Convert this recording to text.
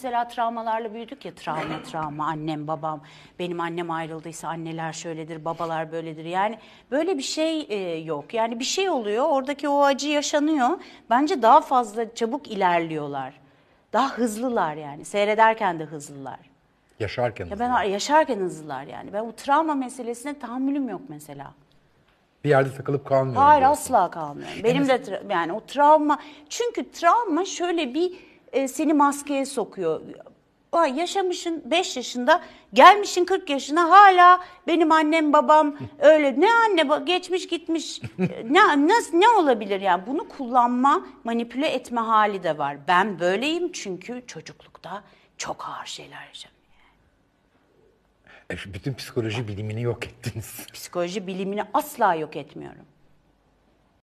Mesela travmalarla büyüdük ya travma travma annem babam benim annem ayrıldıysa anneler şöyledir babalar böyledir yani böyle bir şey e, yok yani bir şey oluyor oradaki o acı yaşanıyor bence daha fazla çabuk ilerliyorlar daha hızlılar yani seyrederken de hızlılar. Yaşarken ya ben hızlılar. yaşarken hızlılar yani ben o travma meselesine tahammülüm yok mesela. Bir yerde takılıp kalmıyorum. Hayır diyorsun. asla kalmıyorum. Benim de tra- yani o travma çünkü travma şöyle bir e, seni maskeye sokuyor. Ay yaşamışın 5 yaşında, gelmişin 40 yaşına hala benim annem babam öyle ne anne geçmiş gitmiş e, ne nasıl ne olabilir yani bunu kullanma, manipüle etme hali de var. Ben böyleyim çünkü çocuklukta çok ağır şeyler yaşadım. E, Bütün psikoloji bilimini yok ettiniz. Psikoloji bilimini asla yok etmiyorum.